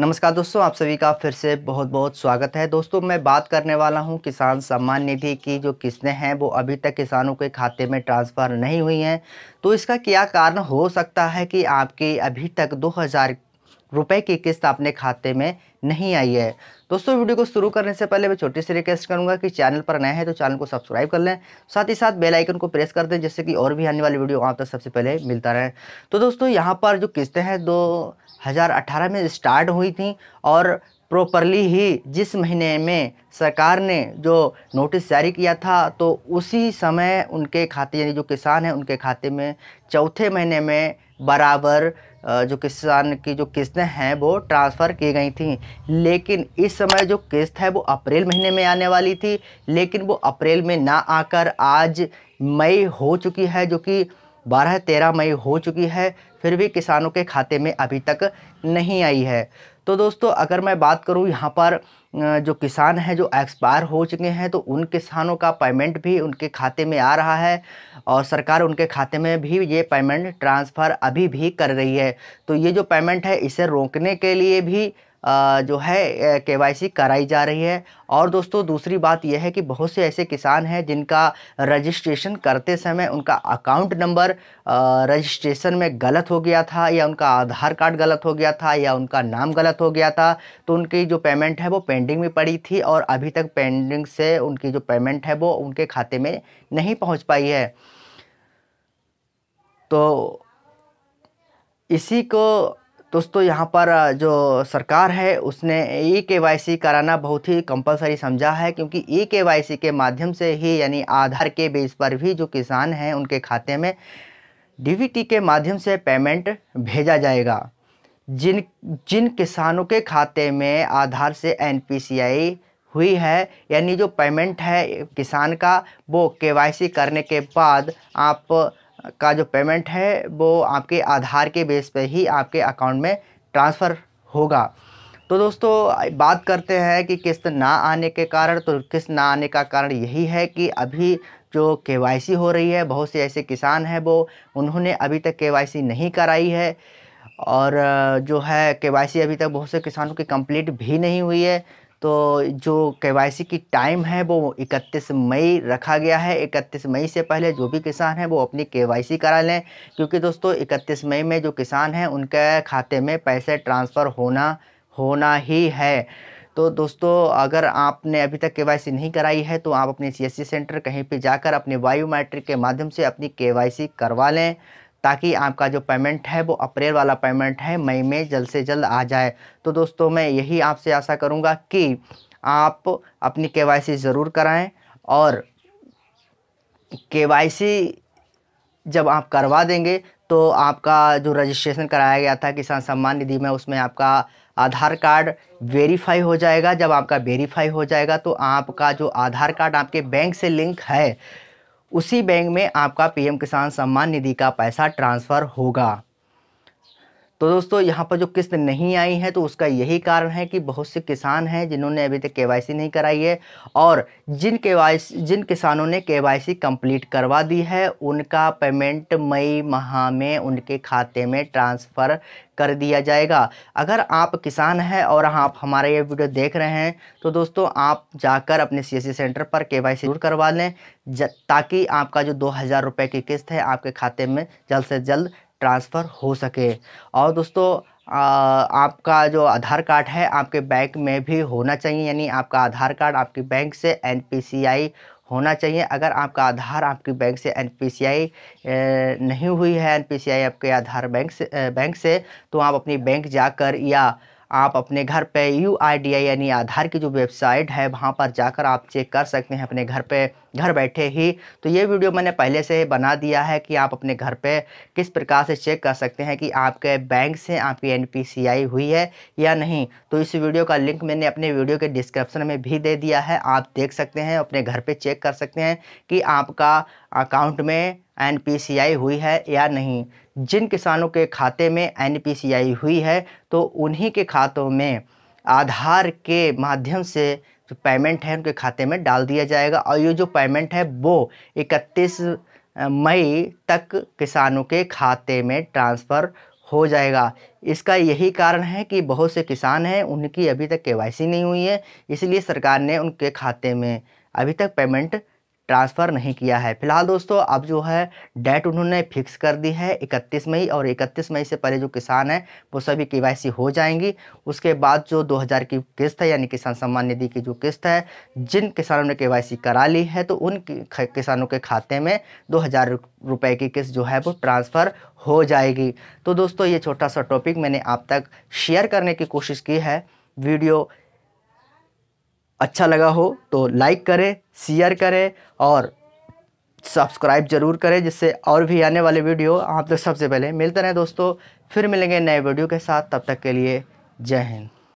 नमस्कार दोस्तों आप सभी का फिर से बहुत बहुत स्वागत है दोस्तों मैं बात करने वाला हूं किसान सम्मान निधि की जो किस्तें हैं वो अभी तक किसानों के खाते में ट्रांसफ़र नहीं हुई हैं तो इसका क्या कारण हो सकता है कि आपके अभी तक 2000 रुपए की किस्त आपने खाते में नहीं आई है दोस्तों वीडियो को शुरू करने से पहले मैं छोटी सी रिक्वेस्ट करूंगा कि चैनल पर नए हैं तो चैनल को सब्सक्राइब कर लें साथ ही साथ बेल आइकन को प्रेस कर दें जिससे कि और भी आने वाली वीडियो आप तक तो सबसे पहले मिलता रहे तो दोस्तों यहाँ पर जो किस्तें हैं दो हज़ार में स्टार्ट हुई थी और प्रॉपरली ही जिस महीने में सरकार ने जो नोटिस जारी किया था तो उसी समय उनके खाते यानी जो किसान हैं उनके खाते में चौथे महीने में बराबर जो किसान की जो किस्तें हैं वो ट्रांसफ़र की गई थी लेकिन इस समय जो किस्त है वो अप्रैल महीने में आने वाली थी लेकिन वो अप्रैल में ना आकर आज मई हो चुकी है जो कि बारह तेरह मई हो चुकी है फिर भी किसानों के खाते में अभी तक नहीं आई है तो दोस्तों अगर मैं बात करूँ यहाँ पर जो किसान हैं जो एक्सपायर हो चुके हैं तो उन किसानों का पेमेंट भी उनके खाते में आ रहा है और सरकार उनके खाते में भी ये पेमेंट ट्रांसफ़र अभी भी कर रही है तो ये जो पेमेंट है इसे रोकने के लिए भी जो है के कराई जा रही है और दोस्तों दूसरी बात यह है कि बहुत से ऐसे किसान हैं जिनका रजिस्ट्रेशन करते समय उनका अकाउंट नंबर रजिस्ट्रेशन में गलत हो गया था या उनका आधार कार्ड गलत हो गया था या उनका नाम गलत हो गया था तो उनकी जो पेमेंट है वो पेंडिंग में पड़ी थी और अभी तक पेंडिंग से उनकी जो पेमेंट है वो उनके खाते में नहीं पहुँच पाई है तो इसी को दोस्तों यहाँ पर जो सरकार है उसने ई के वाई सी कराना बहुत ही कंपलसरी समझा है क्योंकि ई के वाई सी के माध्यम से ही यानी आधार के बेस पर भी जो किसान हैं उनके खाते में डी के माध्यम से पेमेंट भेजा जाएगा जिन जिन किसानों के खाते में आधार से एन हुई है यानी जो पेमेंट है किसान का वो के करने के बाद आप का जो पेमेंट है वो आपके आधार के बेस पे ही आपके अकाउंट में ट्रांसफ़र होगा तो दोस्तों बात करते हैं कि किस्त ना आने के कारण तो किस्त ना आने का कारण यही है कि अभी जो के हो रही है बहुत से ऐसे किसान हैं वो उन्होंने अभी तक के नहीं कराई है और जो है के अभी तक बहुत से किसानों की कंप्लीट भी नहीं हुई है तो जो के की टाइम है वो 31 मई रखा गया है 31 मई से पहले जो भी किसान हैं वो अपनी के करा लें क्योंकि दोस्तों 31 मई में जो किसान हैं उनके खाते में पैसे ट्रांसफ़र होना होना ही है तो दोस्तों अगर आपने अभी तक के नहीं कराई है तो आप अपने सी सेंटर कहीं पे जाकर अपने बायोमेट्रिक के माध्यम से अपनी के करवा लें ताकि आपका जो पेमेंट है वो अप्रैल वाला पेमेंट है मई में जल्द से जल्द आ जाए तो दोस्तों मैं यही आपसे आशा करूँगा कि आप अपनी के ज़रूर कराएँ और के जब आप करवा देंगे तो आपका जो रजिस्ट्रेशन कराया गया था किसान सम्मान निधि में उसमें आपका आधार कार्ड वेरीफाई हो जाएगा जब आपका वेरीफाई हो जाएगा तो आपका जो आधार कार्ड आपके बैंक से लिंक है उसी बैंक में आपका पीएम किसान सम्मान निधि का पैसा ट्रांसफ़र होगा तो दोस्तों यहाँ पर जो किस्त नहीं आई है तो उसका यही कारण है कि बहुत से किसान हैं जिन्होंने अभी तक केवाईसी नहीं कराई है और जिन केवाईसी जिन किसानों ने केवाईसी कंप्लीट करवा दी है उनका पेमेंट मई माह में उनके खाते में ट्रांसफ़र कर दिया जाएगा अगर आप किसान हैं और आप हमारा ये वीडियो देख रहे हैं तो दोस्तों आप जाकर अपने सी सेंटर पर केवाईसी जरूर करवा लें ताकि आपका जो दो हज़ार रुपये की किस्त है आपके खाते में जल्द से जल्द ट्रांसफ़र हो सके और दोस्तों आपका जो आधार कार्ड है आपके बैंक में भी होना चाहिए यानी आपका आधार कार्ड आपके बैंक से एन होना चाहिए अगर आपका आधार आपकी बैंक से एन नहीं हुई है एन आपके आधार बैंक से बैंक से तो आप अपनी बैंक जाकर या आप अपने घर पे यू यानी आधार की जो वेबसाइट है वहाँ पर जाकर आप चेक कर सकते हैं अपने घर पे घर बैठे ही तो ये वीडियो मैंने पहले से बना दिया है कि आप अपने घर पे किस प्रकार से चेक कर सकते हैं कि आपके बैंक से आपकी आई हुई है या नहीं तो इस वीडियो का लिंक मैंने अपने वीडियो के डिस्क्रिप्शन में भी दे दिया है आप देख सकते हैं अपने घर पर चेक कर सकते हैं कि आपका अकाउंट में एनपीसीआई हुई है या नहीं जिन किसानों के खाते में एनपीसीआई हुई है तो उन्हीं के खातों में आधार के माध्यम से जो पेमेंट है उनके खाते में डाल दिया जाएगा और ये जो पेमेंट है वो इकतीस मई तक किसानों के खाते में ट्रांसफ़र हो जाएगा इसका यही कारण है कि बहुत से किसान हैं उनकी अभी तक केवाईसी नहीं हुई है इसलिए सरकार ने उनके खाते में अभी तक पेमेंट ट्रांसफ़र नहीं किया है फिलहाल दोस्तों अब जो है डेट उन्होंने फिक्स कर दी है इकतीस मई और इकतीस मई से पहले जो किसान हैं वो सभी के हो जाएंगी उसके बाद जो दो हज़ार की किस्त है यानी किसान सम्मान निधि की जो किस्त है जिन किसानों ने के करा ली है तो उन किसानों के खाते में दो हज़ार की किस्त जो है वो ट्रांसफ़र हो जाएगी तो दोस्तों ये छोटा सा टॉपिक मैंने आप तक शेयर करने की कोशिश की है वीडियो अच्छा लगा हो तो लाइक करें शेयर करें और सब्सक्राइब जरूर करें जिससे और भी आने वाले वीडियो आप तक तो सबसे पहले मिलते रहें दोस्तों फिर मिलेंगे नए वीडियो के साथ तब तक के लिए जय हिंद